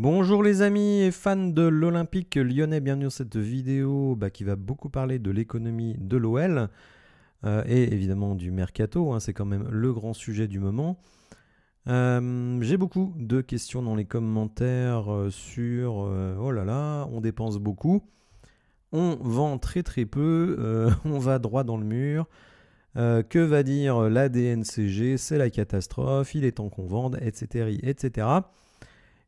Bonjour les amis et fans de l'Olympique lyonnais, bienvenue dans cette vidéo bah, qui va beaucoup parler de l'économie de l'OL euh, et évidemment du mercato, hein, c'est quand même le grand sujet du moment. Euh, j'ai beaucoup de questions dans les commentaires euh, sur oh là là, on dépense beaucoup, on vend très très peu, on va droit dans le mur. que va dire la DNCG C'est la catastrophe, il est temps qu'on vende, etc. etc.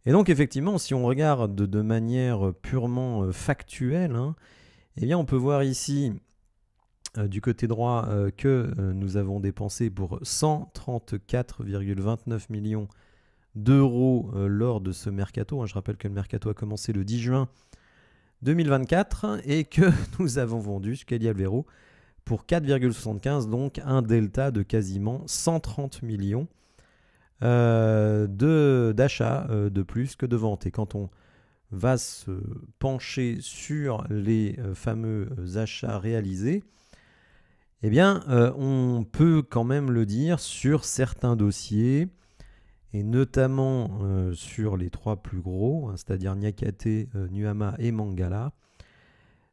Et donc effectivement, si on regarde de manière euh, purement euh, factuelle, hein, eh bien on peut voir ici euh, du côté droit que nous avons dépensé pour 134,29 millions d'euros lors de ce mercato. Hein, je rappelle que le mercato a commencé le 10 juin 2024 et que nous avons vendu jusqu'à Alvero pour 4,75, donc un delta de quasiment 130 millions. Euh, d'achat de, euh, de plus que de vente. Et quand on va se pencher sur les euh, fameux achats réalisés, eh bien, on peut quand même le dire sur certains dossiers, et notamment sur les trois plus gros, hein, c'est-à-dire Nyakate, Nuama et Mangala.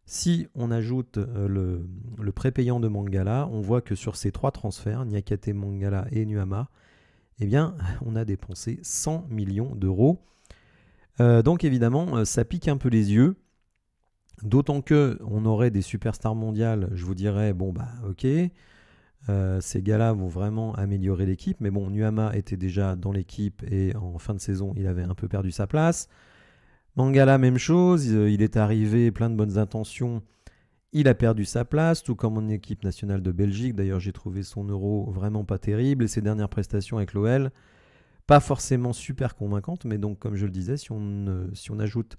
Si on ajoute le, prépayant de Mangala, on voit que sur ces trois transferts, Nyakate, Mangala et Nuama, eh bien, on a dépensé 100 millions d'euros. Euh, donc évidemment, euh, ça pique un peu les yeux. D'autant que on aurait des superstars mondiales, je vous dirais, bon bah ok, euh, ces gars-là vont vraiment améliorer l'équipe, mais bon, Nuama était déjà dans l'équipe et en fin de saison, il avait un peu perdu sa place. Mangala, même chose, il est arrivé plein de bonnes intentions, il a perdu sa place, tout comme en équipe nationale de Belgique. D'ailleurs, j'ai trouvé son euro vraiment pas terrible et ses dernières prestations avec l'OL, pas forcément super convaincantes. Mais donc, comme je le disais, si on, ajoute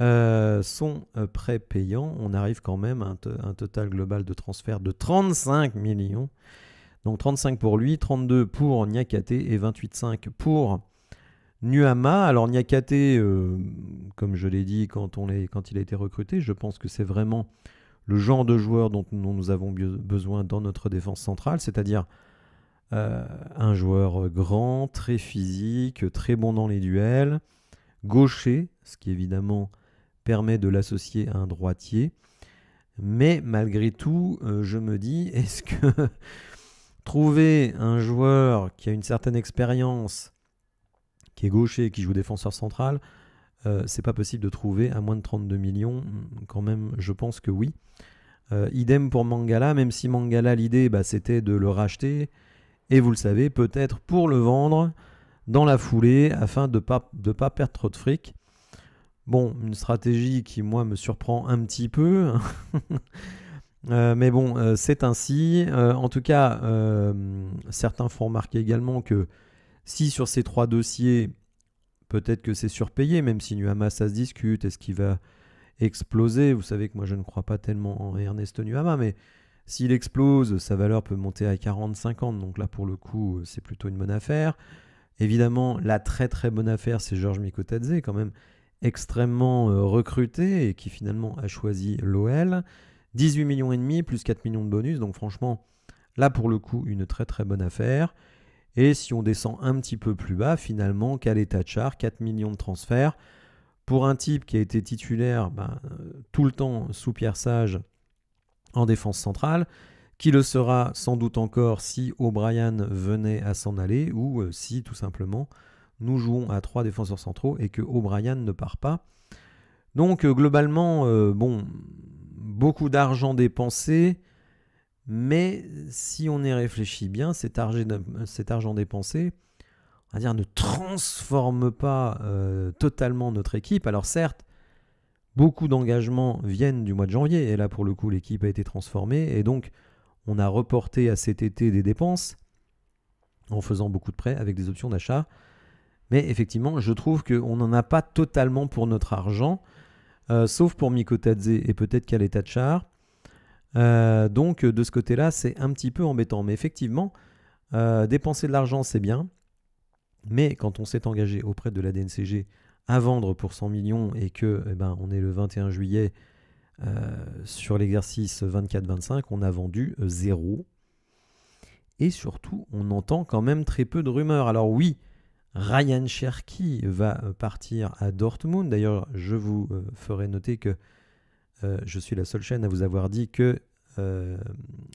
euh, son euh, prêt payant, on arrive quand même à un, total global de transfert de 35 millions. Donc 35 pour lui, 32 pour Niakate et 28,5 pour Nuama, alors Niakate, euh, comme je l'ai dit quand, il a été recruté, je pense que c'est vraiment le genre de joueur dont, nous avons besoin dans notre défense centrale, c'est-à-dire euh, un joueur grand, très physique, très bon dans les duels, gaucher, ce qui évidemment permet de l'associer à un droitier. Mais malgré tout, euh, je me dis, est-ce que trouver un joueur qui a une certaine expérience, qui est gaucher et qui joue défenseur central, euh, c'est pas possible de trouver à moins de 32 millions. Quand même, je pense que oui. Euh, idem pour Mangala, même si Mangala, l'idée, bah, c'était de le racheter, et vous le savez, peut-être pour le vendre dans la foulée afin de ne pas, de pas perdre trop de fric. Bon, une stratégie qui, moi, me surprend un petit peu. Euh, mais bon, c'est ainsi. en tout cas, certains font remarquer également que si sur ces trois dossiers, peut-être que c'est surpayé, même si Nuhama, ça se discute, est-ce qu'il va exploser Vous savez que moi, je ne crois pas tellement en Ernest Nuhama, mais s'il explose, sa valeur peut monter à 40-50, donc là, pour le coup, c'est plutôt une bonne affaire. Évidemment, la très très bonne affaire, c'est Georges Mikotadze, quand même extrêmement euh, recruté et qui finalement a choisi l'OL. 18 millions et demi plus 4 millions de bonus, donc franchement, là pour le coup, une très très bonne affaire. Et si on descend un petit peu plus bas, finalement, de char 4 millions de transferts. Pour un type qui a été titulaire ben, tout le temps sous Pierre Sage en défense centrale, qui le sera sans doute encore si O'Brien venait à s'en aller ou euh, si tout simplement nous jouons à trois défenseurs centraux et que O'Brien ne part pas. Donc euh, globalement, euh, bon, beaucoup d'argent dépensé, mais si on y réfléchit bien, cet argent, dépensé, dire, ne transforme pas euh, totalement notre équipe. Alors certes, beaucoup d'engagements viennent du mois de janvier, et là pour le coup l'équipe a été transformée, et donc on a reporté à cet été des dépenses en faisant beaucoup de prêts avec des options d'achat. Mais effectivement, je trouve qu'on n'en a pas totalement pour notre argent, euh, sauf pour Mikotadze et peut-être de Char. Euh, donc euh, de ce côté-là, c'est un petit peu embêtant. Mais effectivement, euh, dépenser de l'argent, c'est bien. Mais quand on s'est engagé auprès de la DNCG à vendre pour 100 millions et que eh ben, on est le 21 juillet sur l'exercice 24-25, on a vendu zéro. Et surtout, on entend quand même très peu de rumeurs. Alors oui, Ryan Cherky va partir à Dortmund. D'ailleurs, je vous ferai noter que euh, je suis la seule chaîne à vous avoir dit que euh,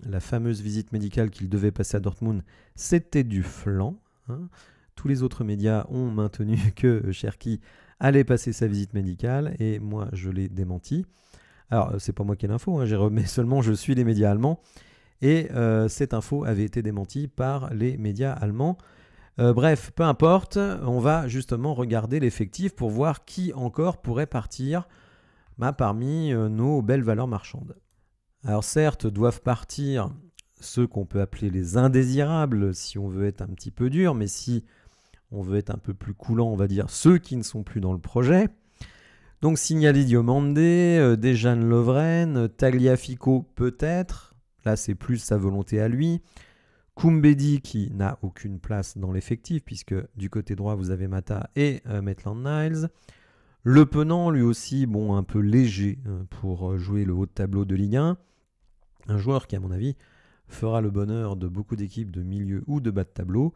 la fameuse visite médicale qu'il devait passer à Dortmund, c'était du flanc. Hein. Tous les autres médias ont maintenu que Cherki allait passer sa visite médicale et moi je l'ai démenti. Alors c'est pas moi qui ai l'info, hein, j'ai seulement je suis les médias allemands et euh, cette info avait été démentie par les médias allemands. bref, peu importe, on va justement regarder l'effectif pour voir qui encore pourrait partir parmi euh, nos belles valeurs marchandes. Alors certes, doivent partir ceux qu'on peut appeler les indésirables, si on veut être un petit peu dur, mais si on veut être un peu plus coulant, on va dire ceux qui ne sont plus dans le projet. Donc Signali Mande, euh, Dejan Lovren, Tagliafico peut-être, là c'est plus sa volonté à lui. Kumbedi qui n'a aucune place dans l'effectif, puisque du côté droit vous avez Mata et euh, Maitland Niles. Le Penant, lui aussi, bon, un peu léger euh, pour euh, jouer le haut de tableau de Ligue 1. Un joueur qui, à mon avis, fera le bonheur de beaucoup d'équipes de milieu ou de bas de tableau.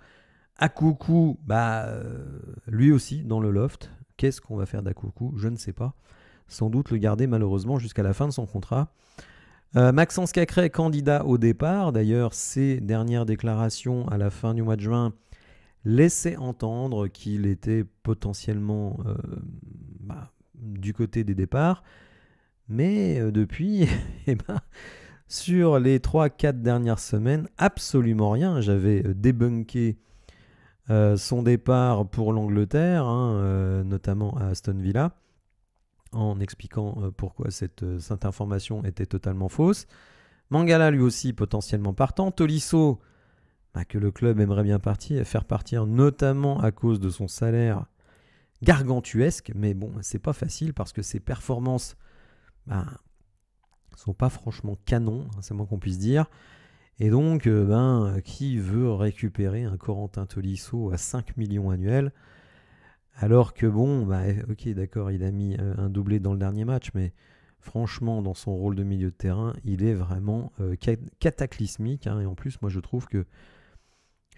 Akoukou, bah, euh, lui aussi, dans le loft. Qu'est-ce qu'on va faire d'Akoukou Je ne sais pas. Sans doute le garder malheureusement jusqu'à la fin de son contrat. Maxence Cacré, candidat au départ. D'ailleurs, ses dernières déclarations à la fin du mois de juin laissait entendre qu'il était potentiellement euh, bah, du côté des départs. Mais euh, depuis, eh ben, sur les 3-4 dernières semaines, absolument rien. J'avais euh, débunké son départ pour l'Angleterre, hein, notamment à Aston Villa, en expliquant pourquoi cette, cette, information était totalement fausse. Mangala lui aussi potentiellement partant. Tolisso bah, que le club aimerait bien partir, faire partir, notamment à cause de son salaire gargantuesque. Mais bon, c'est pas facile parce que ses performances bah, sont pas franchement canon, hein, c'est moins qu'on puisse dire. Et donc, euh, ben, qui veut récupérer un Corentin Tolisso à 5 millions annuels Alors que bon, bah, ok, d'accord, il a mis euh, un doublé dans le dernier match, mais franchement, dans son rôle de milieu de terrain, il est vraiment euh, cataclysmique. Hein. et en plus, moi, je trouve que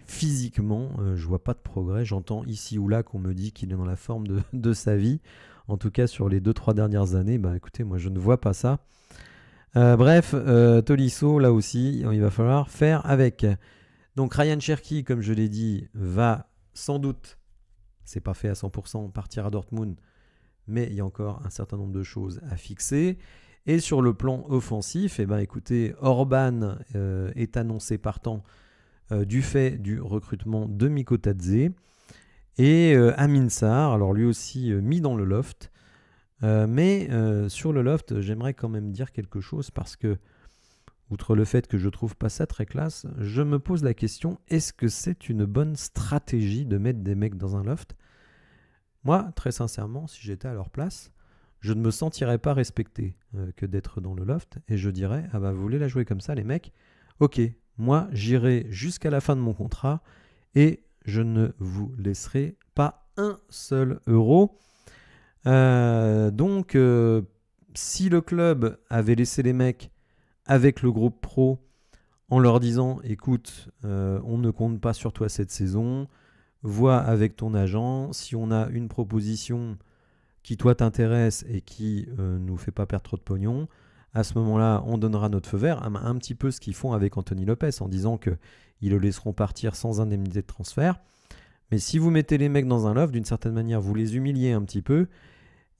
physiquement, euh, je vois pas de progrès. J'entends ici ou là qu'on me dit qu'il est dans la forme de, sa vie. En tout cas, sur les 2-3 dernières années, bah écoutez, moi je ne vois pas ça. Euh, bref, euh, Tolisso, là aussi, il va falloir faire avec. Donc Ryan Cherky, comme je l'ai dit, va sans doute, c'est pas fait à 100%, partir à Dortmund, mais il y a encore un certain nombre de choses à fixer. Et sur le plan offensif, et eh ben, écoutez, Orban est annoncé partant euh, du fait du recrutement de Mikotadze Et euh, Aminsar, alors lui aussi euh, mis dans le loft. mais sur le loft, j'aimerais quand même dire quelque chose parce que, outre le fait que je trouve pas ça très classe, je me pose la question est-ce que c'est une bonne stratégie de mettre des mecs dans un loft Moi, très sincèrement, si j'étais à leur place, je ne me sentirais pas respecté que d'être dans le loft et je dirais ah bah vous voulez la jouer comme ça les mecs ok moi, j'irai jusqu'à la fin de mon contrat et je ne vous laisserai pas un seul euro. Euh, donc, euh, si le club avait laissé les mecs avec le groupe pro en leur disant écoute, euh, on ne compte pas sur toi cette saison, vois avec ton agent, si on a une proposition qui toi t'intéresse et qui ne nous fait pas perdre trop de pognon, à ce moment-là, on donnera notre feu vert, un, un petit peu ce qu'ils font avec Anthony Lopez en disant qu'ils le laisseront partir sans indemnité de transfert. Mais si vous mettez les mecs dans un love, d'une certaine manière, vous les humiliez un petit peu.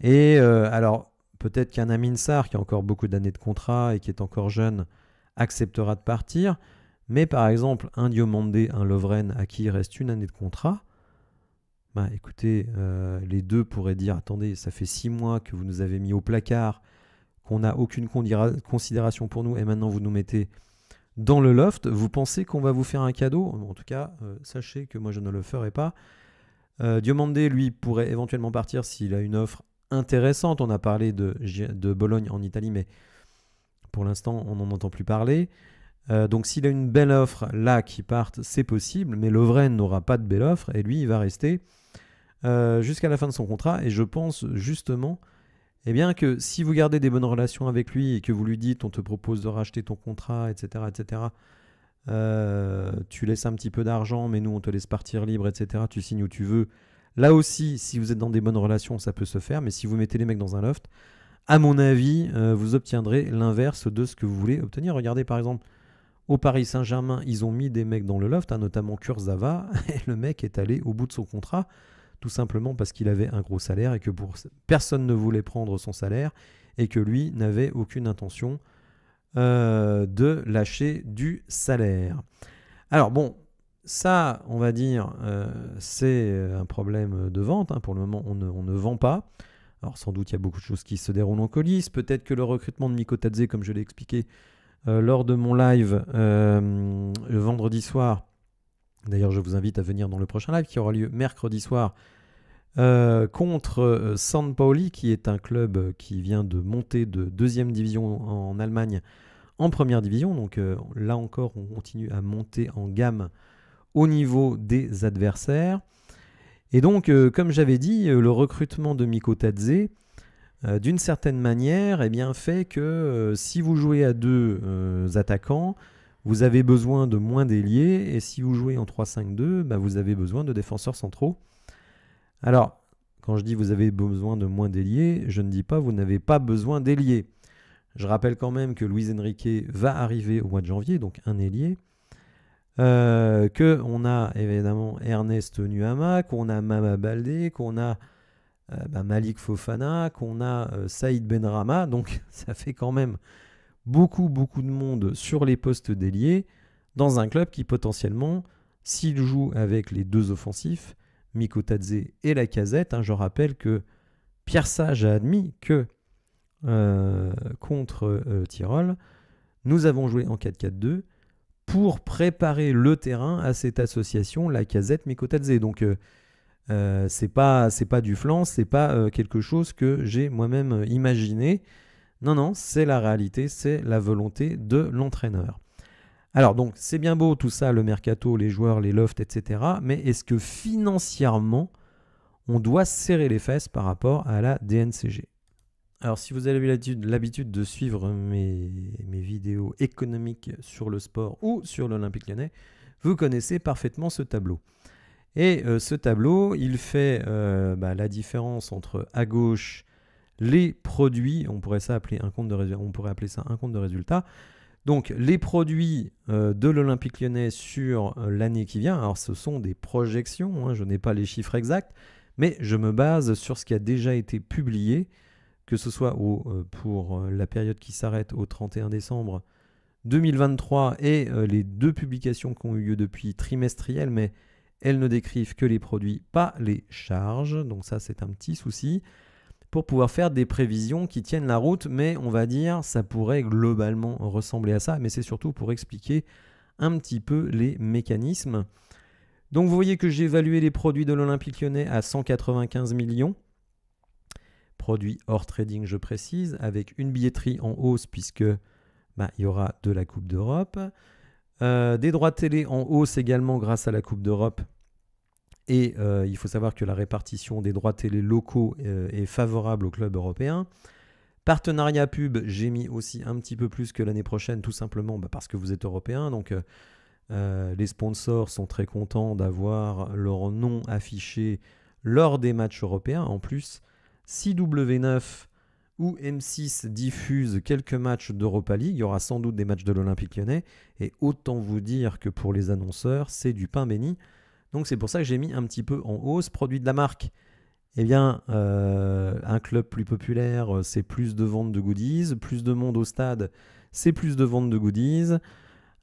Et euh, alors, peut-être qu'un Amin Sarr, qui a encore beaucoup d'années de contrat et qui est encore jeune, acceptera de partir. Mais par exemple, un Diomandé, un Lovren, à qui il reste une année de contrat, bah écoutez, euh, les deux pourraient dire attendez, ça fait six mois que vous nous avez mis au placard qu'on n'a aucune considération pour nous, et maintenant vous nous mettez dans le loft, vous pensez qu'on va vous faire un cadeau En tout cas, euh, sachez que moi je ne le ferai pas. Euh, Diomandé, lui, pourrait éventuellement partir s'il a une offre intéressante. On a parlé de, de Bologne en Italie, mais pour l'instant, on n'en entend plus parler. Euh, donc s'il a une belle offre là qui parte, c'est possible, mais Lovren n'aura pas de belle offre et lui, il va rester jusqu'à la fin de son contrat. Et je pense justement eh bien que si vous gardez des bonnes relations avec lui et que vous lui dites on te propose de racheter ton contrat, etc., etc., euh, tu laisses un petit peu d'argent, mais nous on te laisse partir libre, etc., tu signes où tu veux. Là aussi, si vous êtes dans des bonnes relations, ça peut se faire, mais si vous mettez les mecs dans un loft, à mon avis, euh, vous obtiendrez l'inverse de ce que vous voulez obtenir. Regardez par exemple, au Paris Saint-Germain, ils ont mis des mecs dans le loft, hein, notamment Kurzawa, et le mec est allé au bout de son contrat tout simplement parce qu'il avait un gros salaire et que pour... personne ne voulait prendre son salaire et que lui n'avait aucune intention euh, de lâcher du salaire. Alors bon, ça, on va dire, euh, c'est euh, un problème de vente. Hein. Pour le moment, on ne, vend pas. Alors sans doute, il y a beaucoup de choses qui se déroulent en coulisses. Peut-être que le recrutement de Miko comme je l'ai expliqué lors de mon live le vendredi soir, d'ailleurs je vous invite à venir dans le prochain live qui aura lieu mercredi soir euh, contre euh, San Pauli, qui est un club euh, qui vient de monter de deuxième division en Allemagne en première division. Donc là encore, on continue à monter en gamme au niveau des adversaires. Et donc, comme j'avais dit, le recrutement de Miko Tadze, d'une certaine manière, eh bien, fait que si vous jouez à deux attaquants, vous avez besoin de moins d'ailiers, et si vous jouez en 3-5-2, bah, vous avez besoin de défenseurs centraux. Alors, quand je dis vous avez besoin de moins d'ailier, je ne dis pas vous n'avez pas besoin d'ailier. Je rappelle quand même que Luis Enrique va arriver au mois de janvier, donc un ailier. qu'on euh, que on a évidemment Ernest Nuama, qu'on a Mama Baldé, qu'on a euh, bah, Malik Fofana, qu'on a euh, Saïd Saïd Benrama. Donc ça fait quand même beaucoup, beaucoup de monde sur les postes d'ailier dans un club qui potentiellement, s'il joue avec les deux offensifs, Mikotadze et la casette. Hein, je rappelle que Pierre Sage a admis que euh, contre euh, Tyrol, nous avons joué en 4-4-2 pour préparer le terrain à cette association, la casette Mikotadze. Donc euh, c'est pas c'est pas du flanc, c'est pas quelque chose que j'ai moi-même imaginé. Non non, c'est la réalité, c'est la volonté de l'entraîneur. Alors donc c'est bien beau tout ça, le mercato, les joueurs, les lofts, etc. Mais est-ce que financièrement, on doit serrer les fesses par rapport à la DNCG alors si vous avez l'habitude de suivre mes, vidéos économiques sur le sport ou sur l'Olympique lyonnais, vous connaissez parfaitement ce tableau. Et euh, ce tableau, il fait euh, bah, la différence entre à gauche les produits, on pourrait, appeler un compte de, on pourrait appeler ça un compte de résultats, donc les produits euh, de l'Olympique lyonnais sur euh, l'année qui vient, alors ce sont des projections, hein, je n'ai pas les chiffres exacts, mais je me base sur ce qui a déjà été publié, que ce soit euh, pour la période qui s'arrête au 31 décembre 2023 et les deux publications qui ont eu lieu depuis trimestriel, mais elles ne décrivent que les produits, pas les charges, donc ça c'est un petit souci pour pouvoir faire des prévisions qui tiennent la route, mais on va dire ça pourrait globalement ressembler à ça, mais c'est surtout pour expliquer un petit peu les mécanismes. Donc vous voyez que j'ai évalué les produits de l'Olympique lyonnais à 195 millions. Produits hors trading, je précise, avec une billetterie en hausse puisque bah, il y aura de la Coupe d'Europe. Euh, des droits télé en hausse également grâce à la Coupe d'Europe et euh, il faut savoir que la répartition des droits télé locaux euh, est favorable au club européen. Partenariat pub, j'ai mis aussi un petit peu plus que l'année prochaine, tout simplement bah, parce que vous êtes européen. Donc euh, les sponsors sont très contents d'avoir leur nom affiché lors des matchs européens. En plus, si w 9 ou M6 diffusent quelques matchs d'Europa League. Il y aura sans doute des matchs de l'Olympique lyonnais. Et autant vous dire que pour les annonceurs, c'est du pain béni. Donc c'est pour ça que j'ai mis un petit peu en hausse. Produit de la marque, eh bien, euh, un club plus populaire, euh, c'est plus de ventes de goodies. Plus de monde au stade, c'est plus de ventes de goodies.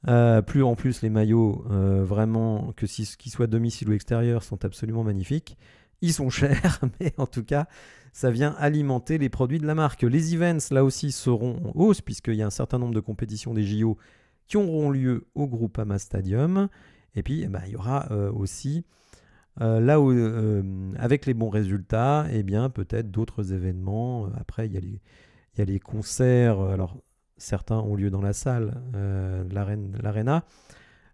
Euh, plus en plus, les maillots, vraiment, que si, qu'ils soient domicile ou extérieur, sont absolument magnifiques. Ils sont chers, mais en tout cas, ça vient alimenter les produits de la marque. Les events, là aussi, seront en hausse, puisqu'il y a un certain nombre de compétitions des JO qui auront lieu au Groupama Stadium. Et puis, eh ben, il y aura euh, aussi euh, là où, euh, avec les bons résultats, et eh bien, peut-être d'autres événements. Après, il y, a les, concerts. Alors, certains ont lieu dans la salle, euh, l'arena,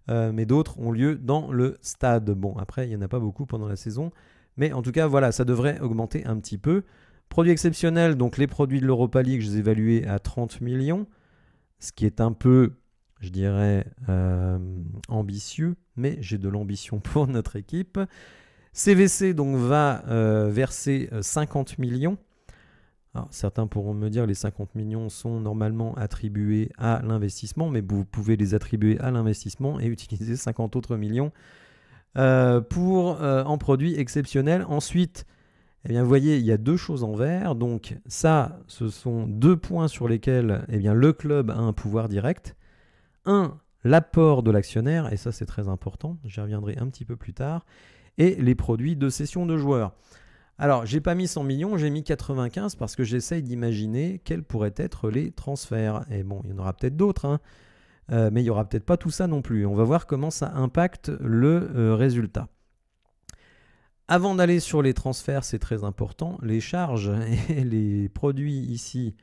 mais d'autres ont lieu dans le stade. Bon, après, il n'y en a pas beaucoup pendant la saison. Mais en tout cas, voilà, ça devrait augmenter un petit peu. Produits exceptionnels, donc les produits de l'Europa League, je les ai évalués à 30 millions, ce qui est un peu je dirais, euh, ambitieux, mais j'ai de l'ambition pour notre équipe. CVC donc va euh, verser 50 euh, millions. Alors, certains pourront me dire les 50 millions sont normalement attribués à l'investissement, mais vous pouvez les attribuer à l'investissement et utiliser 50 autres millions pour en produits exceptionnels. Ensuite, eh bien, vous voyez, il y a deux choses en vert. Donc ça, ce sont deux points sur lesquels eh bien, le club a un pouvoir direct l'apport de l'actionnaire, et ça c'est très important, j'y reviendrai un petit peu plus tard, et les produits de cession de joueurs. Alors, j'ai pas mis 100 millions, j'ai mis 95 parce que j'essaye d'imaginer quels pourraient être les transferts. Et bon, il y en aura peut-être d'autres, hein, euh, mais il n'y aura peut-être pas tout ça non plus. On va voir comment ça impacte le euh, résultat. Avant d'aller sur les transferts, c'est très important, les charges et les produits ici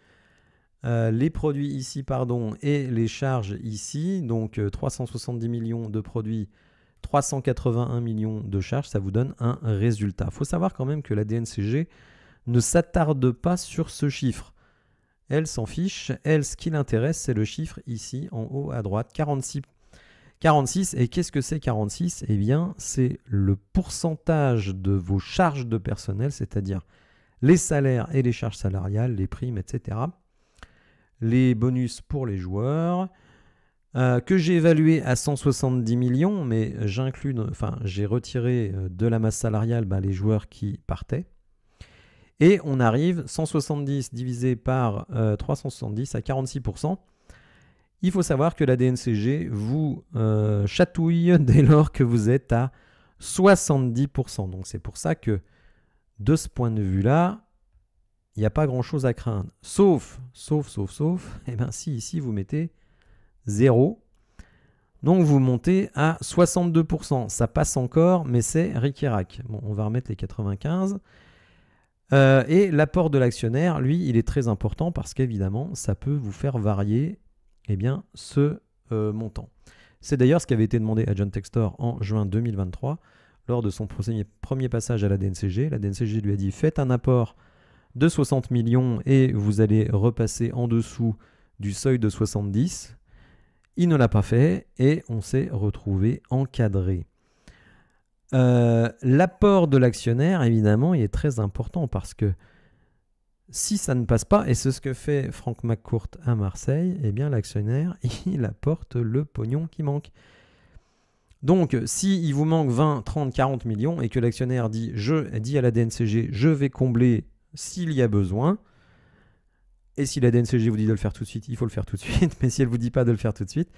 euh, les produits ici, pardon, et les charges ici. Donc 370 euh, millions de produits, 381 millions de charges, ça vous donne un résultat. Il faut savoir quand même que la DNCG ne s'attarde pas sur ce chiffre. Elle s'en fiche. Elle, ce qui l'intéresse, c'est le chiffre ici en haut à droite, 46. 46 et qu'est-ce que c'est 46 Eh bien, c'est le pourcentage de vos charges de personnel, c'est-à-dire les salaires et les charges salariales, les primes, etc les bonus pour les joueurs, euh, que j'ai évalué à 170 millions, mais j'inclus, enfin, j'ai retiré euh, de la masse salariale ben, les joueurs qui partaient. Et on arrive 170 divisé par 370 euh, à 46%. Il faut savoir que la DNCG vous chatouille dès lors que vous êtes à 70%. Donc c'est pour ça que de ce point de vue-là, il n'y a pas grand-chose à craindre. Sauf, sauf, sauf, sauf, et eh bien si ici vous mettez 0, donc vous montez à 62%. Ça passe encore, mais c'est Rikirac. Bon, on va remettre les 95. Euh, et l'apport de l'actionnaire, lui, il est très important parce qu'évidemment, ça peut vous faire varier eh bien, ce euh, montant. C'est d'ailleurs ce qui avait été demandé à John Textor en juin 2023 lors de son premier passage à la DNCG. La DNCG lui a dit faites un apport de 60 millions et vous allez repasser en dessous du seuil de 70. Il ne l'a pas fait et on s'est retrouvé encadré. Euh, l'apport de l'actionnaire, évidemment, il est très important parce que si ça ne passe pas, et c'est ce que fait Franck McCourt à Marseille, eh bien l'actionnaire, il apporte le pognon qui manque. Donc, si il vous manque 20, 30, 40 millions et que l'actionnaire dit, je, dit à la DNCG, je vais combler s'il y a besoin. Et si la DNCG vous dit de le faire tout de suite, il faut le faire tout de suite. Mais si elle ne vous dit pas de le faire tout de suite,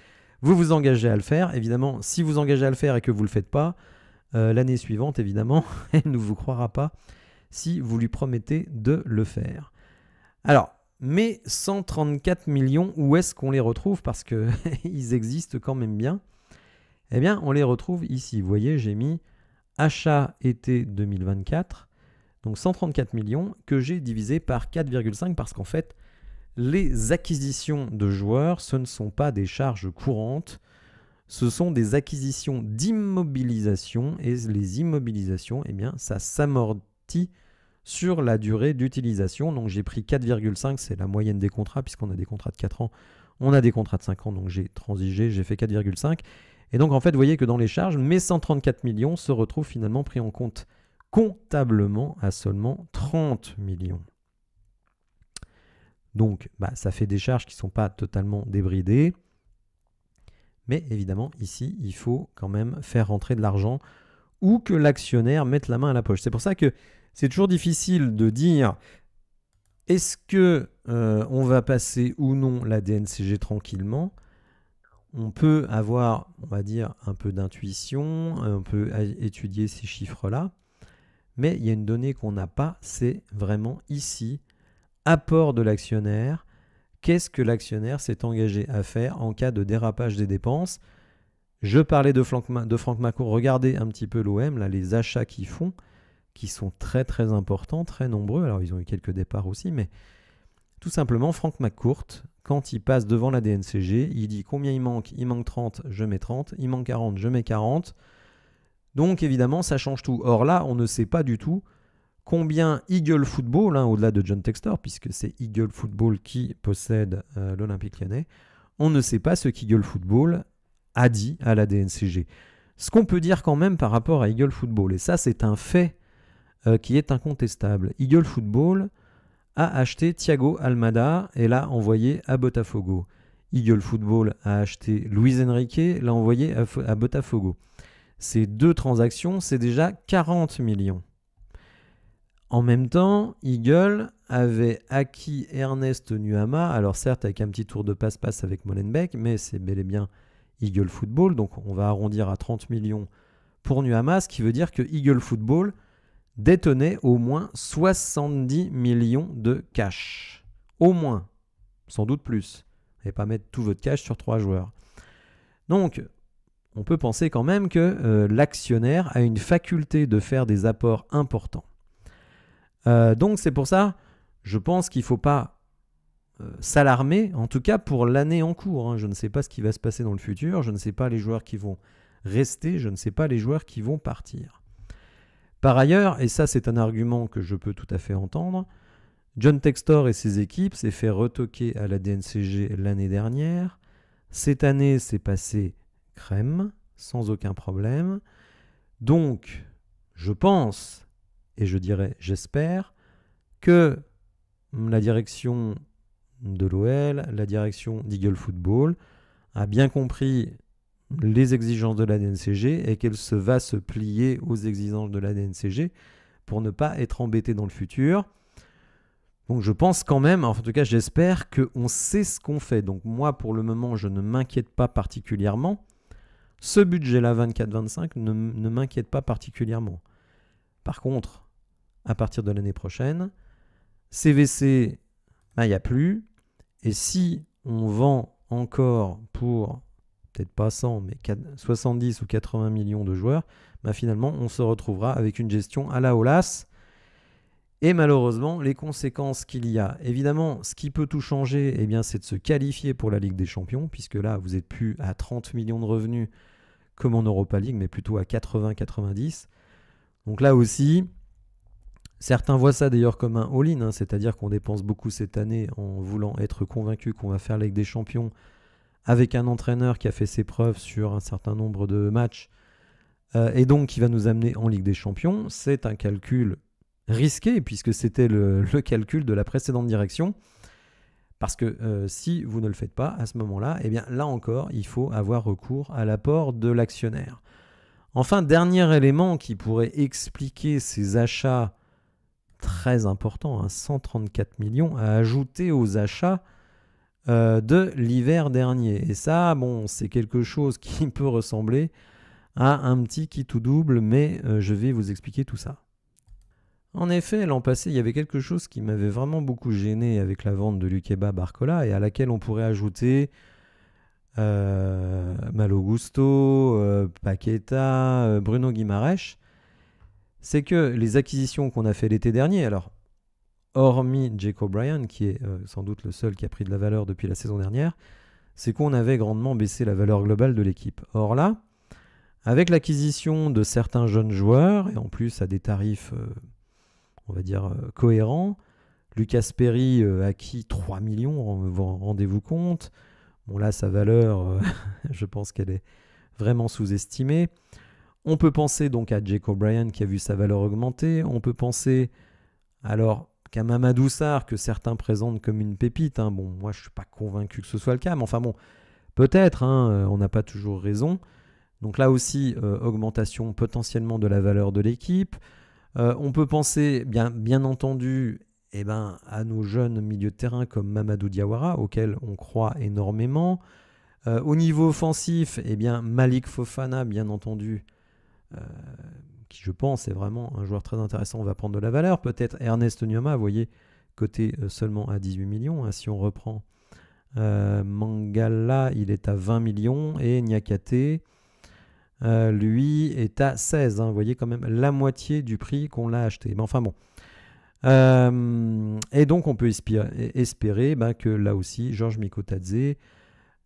vous vous engagez à le faire. Évidemment, si vous engagez à le faire et que vous ne le faites pas, euh, l'année suivante, évidemment, elle ne vous croira pas si vous lui promettez de le faire. Alors, mes 134 millions, où est-ce qu'on les retrouve Parce qu'ils existent quand même bien. Eh bien, on les retrouve ici. Vous voyez, j'ai mis achat été 2024 donc 134 millions, que j'ai divisé par 4,5 parce qu'en fait, les acquisitions de joueurs, ce ne sont pas des charges courantes, ce sont des acquisitions d'immobilisation, et les immobilisations, eh bien, ça s'amortit sur la durée d'utilisation. Donc j'ai pris 4,5, c'est la moyenne des contrats, puisqu'on a des contrats de 4 ans, on a des contrats de 5 ans, donc j'ai transigé, j'ai fait 4,5. Et donc en fait, vous voyez que dans les charges, mes 134 millions se retrouvent finalement pris en compte comptablement à seulement 30 millions. Donc, bah, ça fait des charges qui ne sont pas totalement débridées. Mais évidemment, ici, il faut quand même faire rentrer de l'argent ou que l'actionnaire mette la main à la poche. C'est pour ça que c'est toujours difficile de dire est-ce que euh, on va passer ou non la DNCG tranquillement On peut avoir, on va dire, un peu d'intuition, on peut étudier ces chiffres-là. Mais il y a une donnée qu'on n'a pas, c'est vraiment ici, apport de l'actionnaire, qu'est-ce que l'actionnaire s'est engagé à faire en cas de dérapage des dépenses. Je parlais de Franck, McCourt, regardez un petit peu l'OM, là, les achats qu'ils font, qui sont très très importants, très nombreux. Alors ils ont eu quelques départs aussi, mais tout simplement, Franck McCourt, quand il passe devant la DNCG, il dit combien il manque Il manque 30, je mets 30, il manque 40, je mets 40. Donc évidemment, ça change tout. Or là, on ne sait pas du tout combien Eagle Football, hein, au-delà de John Textor, puisque c'est Eagle Football qui possède euh, l'Olympique lyonnais, on ne sait pas ce qu'Eagle Football a dit à la DNCG. Ce qu'on peut dire quand même par rapport à Eagle Football, et ça c'est un fait euh, qui est incontestable, Eagle Football a acheté Thiago Almada et l'a envoyé à Botafogo. Eagle Football a acheté Luis Enrique, l'a envoyé à Botafogo ces deux transactions, c'est déjà 40 millions. En même temps, Eagle avait acquis Ernest Nuama, alors certes avec un petit tour de passe-passe avec Molenbeek, mais c'est bel et bien Eagle Football, donc on va arrondir à 30 millions pour Nuama, ce qui veut dire que Eagle Football détenait au moins 70 millions de cash. Au moins, sans doute plus. Et pas mettre tout votre cash sur trois joueurs. Donc, on peut penser quand même que euh, l'actionnaire a une faculté de faire des apports importants. Euh, donc c'est pour ça, je pense qu'il ne faut pas euh, s'alarmer, en tout cas pour l'année en cours. Hein. Je ne sais pas ce qui va se passer dans le futur, je ne sais pas les joueurs qui vont rester, je ne sais pas les joueurs qui vont partir. Par ailleurs, et ça c'est un argument que je peux tout à fait entendre, John Textor et ses équipes s'est fait retoquer à la DNCG l'année dernière. Cette année, s'est passé crème, sans aucun problème. Donc, je pense, et je dirais j'espère, que la direction de l'OL, la direction d'Eagle Football, a bien compris les exigences de la DNCG et qu'elle se va se plier aux exigences de la DNCG pour ne pas être embêtée dans le futur. Donc je pense quand même, en tout cas j'espère qu'on sait ce qu'on fait. Donc moi pour le moment je ne m'inquiète pas particulièrement. Ce budget-là, 24-25, ne, m'inquiète pas particulièrement. Par contre, à partir de l'année prochaine, CVC, il n'y a plus. Et si on vend encore pour peut-être pas 100, mais 70 ou 80 millions de joueurs, bah, finalement, on se retrouvera avec une gestion à la holas. Et malheureusement, les conséquences qu'il y a. Évidemment, ce qui peut tout changer, eh c'est de se qualifier pour la Ligue des Champions, puisque là, vous n'êtes plus à 30 millions de revenus, comme en Europa League, mais plutôt à 80-90. Donc là aussi, certains voient ça d'ailleurs comme un all-in, hein, c'est-à-dire qu'on dépense beaucoup cette année en voulant être convaincu qu'on va faire Ligue des Champions avec un entraîneur qui a fait ses preuves sur un certain nombre de matchs euh, et donc qui va nous amener en Ligue des Champions. C'est un calcul risqué puisque c'était le calcul de la précédente direction. Parce que euh, si vous ne le faites pas, à ce moment-là, eh bien là encore, il faut avoir recours à l'apport de l'actionnaire. Enfin, dernier élément qui pourrait expliquer ces achats très importants, 134 hein, millions, à ajouter aux achats euh, de l'hiver dernier. Et ça, bon, c'est quelque chose qui peut ressembler à un petit qui tout double, mais euh, je vais vous expliquer tout ça. En effet, l'an passé, il y avait quelque chose qui m'avait vraiment beaucoup gêné avec la vente de Lukeba Barcola et à laquelle on pourrait ajouter euh, Malo euh, Paqueta, euh, Bruno Guimaraes. C'est que les acquisitions qu'on a fait l'été dernier, alors hormis Jake O'Brien, qui est euh, sans doute le seul qui a pris de la valeur depuis la saison dernière, c'est qu'on avait grandement baissé la valeur globale de l'équipe. Or là, avec l'acquisition de certains jeunes joueurs, et en plus à des tarifs on va dire, euh, cohérent. Lucas Perry a acquis 3 millions, rendez-vous compte. Bon là, sa valeur, euh, je pense qu'elle est vraiment sous-estimée. On peut penser donc à Jake O'Brien qui a vu sa valeur augmenter. On peut penser alors qu'à Mamadou Sarr que certains présentent comme une pépite. Hein. Bon, moi je suis pas convaincu que ce soit le cas, mais enfin bon, peut-être. Hein, euh, on n'a pas toujours raison. Donc là aussi, augmentation potentiellement de la valeur de l'équipe. Euh, on peut penser, bien, bien entendu, eh ben, à nos jeunes milieux de terrain comme Mamadou Diawara, auquel on croit énormément. Euh, au niveau offensif, eh bien, Malik Fofana, bien entendu, euh, qui je pense est vraiment un joueur très intéressant, on va prendre de la valeur. Peut-être Ernest Nyoma, vous voyez, coté seulement à 18 millions. Hein, si on reprend Mangala, il est à 20 millions. Et Nyakate, euh, lui, est à 16. Hein. vous voyez quand même la moitié du prix qu'on l'a acheté. Mais enfin bon. Euh, et donc on peut espérer, bah, que là aussi, Georges Mikotadze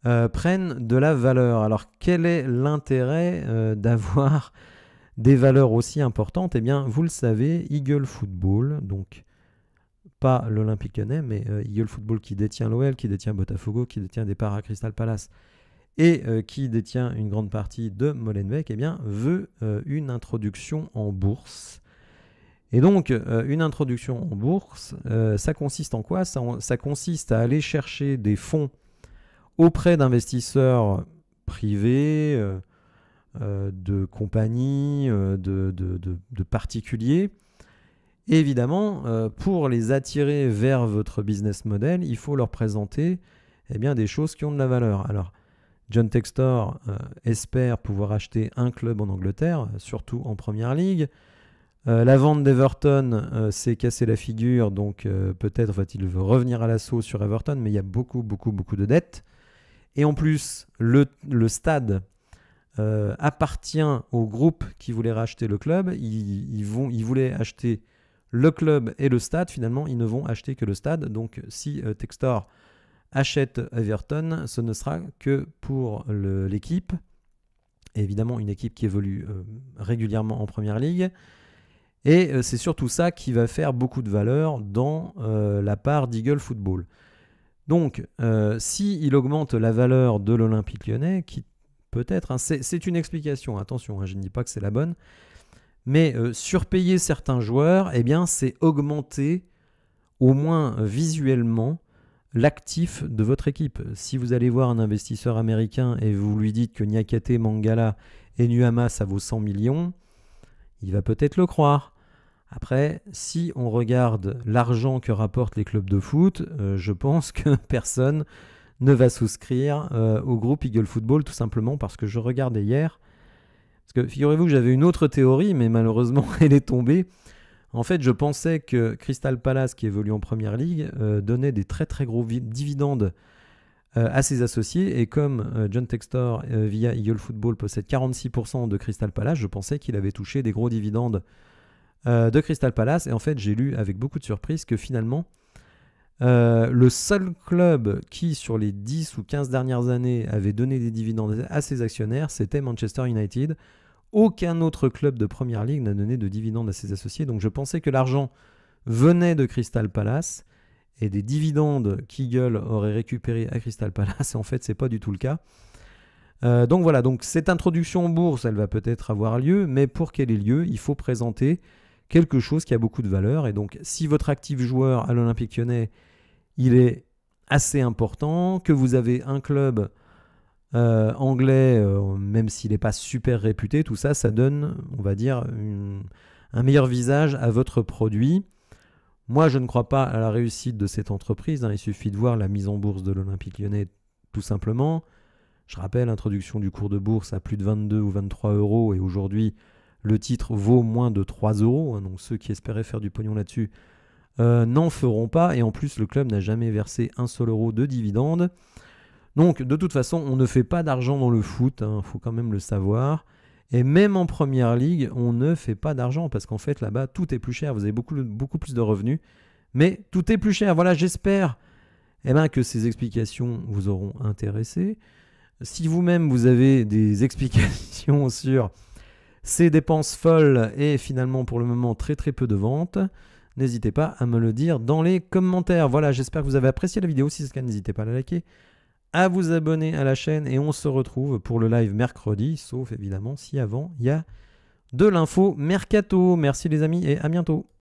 euh, prenne de la valeur. Alors quel est l'intérêt d'avoir des valeurs aussi importantes Eh bien, vous le savez, Eagle Football, donc pas l'Olympique Lyonnais, mais Eagle Football qui détient l'OL, qui détient Botafogo, qui détient des à Crystal Palace, et euh, qui détient une grande partie de Molenbeek, eh bien, veut euh, une introduction en bourse. Et donc, euh, une introduction en bourse, ça consiste en quoi ça, consiste à aller chercher des fonds auprès d'investisseurs privés, de compagnies, de, particuliers. évidemment, pour les attirer vers votre business model, il faut leur présenter eh bien, des choses qui ont de la valeur. Alors, John Textor euh, espère pouvoir acheter un club en Angleterre, surtout en Première Ligue. Euh, la vente d'Everton euh, s'est cassée la figure, donc peut-être va-t-il revenir à l'assaut sur Everton, mais il y a beaucoup, beaucoup, beaucoup de dettes. Et en plus, le, stade appartient au groupe qui voulait racheter le club. Ils, vont, ils voulaient acheter le club et le stade. Finalement, ils ne vont acheter que le stade. Donc si Textor achète Everton, ce ne sera que pour l'équipe. Évidemment, une équipe qui évolue euh, régulièrement en Première Ligue. Et euh, c'est surtout ça qui va faire beaucoup de valeur dans euh, la part d'Eagle Football. Donc, s'il il augmente la valeur de l'Olympique lyonnais, qui peut-être, hein, c'est une explication, attention, hein, je ne dis pas que c'est la bonne, mais surpayer certains joueurs, eh bien, c'est augmenter, au moins visuellement, l'actif de votre équipe. Si vous allez voir un investisseur américain et vous lui dites que Nyakate, Mangala et Nuama, ça vaut 100 millions, il va peut-être le croire. Après, si on regarde l'argent que rapportent les clubs de foot, euh, je pense que personne ne va souscrire euh, au groupe Eagle Football, tout simplement parce que je regardais hier. Parce que figurez-vous que j'avais une autre théorie, mais malheureusement, elle est tombée. En fait, je pensais que Crystal Palace, qui évolue en Première Ligue, euh, donnait des très très gros dividendes euh, à ses associés. Et comme euh, John Textor, via Eagle Football, possède 46% de Crystal Palace, je pensais qu'il avait touché des gros dividendes de Crystal Palace. Et en fait, j'ai lu avec beaucoup de surprise que finalement, le seul club qui, sur les 10 ou 15 dernières années, avait donné des dividendes à ses actionnaires, c'était Manchester United. Aucun autre club de première ligue n'a donné de dividendes à ses associés. Donc je pensais que l'argent venait de Crystal Palace et des dividendes qu'Eagle aurait récupérés à Crystal Palace. En fait, c'est pas du tout le cas. Euh, donc voilà, donc cette introduction en bourse, elle va peut-être avoir lieu, mais pour qu'elle ait lieu, il faut présenter quelque chose qui a beaucoup de valeur. Et donc, si votre actif joueur à l'Olympique lyonnais, il est assez important, que vous avez un club euh, anglais, euh, même s'il n'est pas super réputé, tout ça, ça donne, on va dire, un meilleur visage à votre produit. Moi, je ne crois pas à la réussite de cette entreprise. Hein. Il suffit de voir la mise en bourse de l'Olympique lyonnais, tout simplement. Je rappelle, introduction du cours de bourse à plus de 22 ou 23 euros, et aujourd'hui, le titre vaut moins de 3 euros. Hein. donc ceux qui espéraient faire du pognon là-dessus euh, n'en feront pas. Et en plus, le club n'a jamais versé un seul euro de dividendes donc de toute façon, on ne fait pas d'argent dans le foot, il hein, faut quand même le savoir. Et même en première ligue, on ne fait pas d'argent parce qu'en fait là-bas, tout est plus cher, vous avez beaucoup, beaucoup plus de revenus, mais tout est plus cher. Voilà, j'espère eh ben, que ces explications vous auront intéressé. Si vous-même vous avez des explications sur ces dépenses folles et finalement pour le moment très très peu de ventes, n'hésitez pas à me le dire dans les commentaires. Voilà, j'espère que vous avez apprécié la vidéo. Si c'est le cas, n'hésitez pas à la liker à vous abonner à la chaîne et on se retrouve pour le live mercredi, sauf évidemment si avant il y a de l'info mercato. Merci les amis et à bientôt.